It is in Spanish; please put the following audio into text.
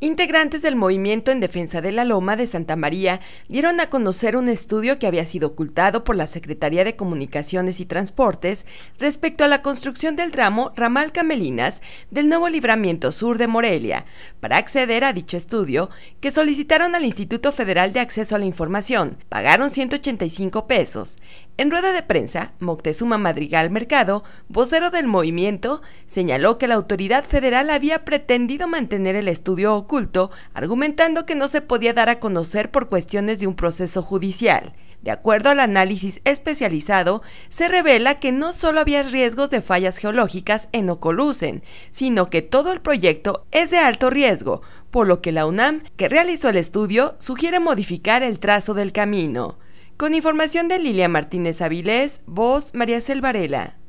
Integrantes del movimiento en defensa de la Loma de Santa María dieron a conocer un estudio que había sido ocultado por la Secretaría de Comunicaciones y Transportes respecto a la construcción del tramo Ramal Camelinas del nuevo libramiento sur de Morelia. Para acceder a dicho estudio, que solicitaron al Instituto Federal de Acceso a la Información, pagaron 185 pesos. En rueda de prensa, Moctezuma Madrigal Mercado, vocero del movimiento, señaló que la autoridad federal había pretendido mantener el estudio oculto, argumentando que no se podía dar a conocer por cuestiones de un proceso judicial. De acuerdo al análisis especializado, se revela que no solo había riesgos de fallas geológicas en Ocolucen, sino que todo el proyecto es de alto riesgo, por lo que la UNAM, que realizó el estudio, sugiere modificar el trazo del camino. Con información de Lilia Martínez Avilés, voz María Selvarela.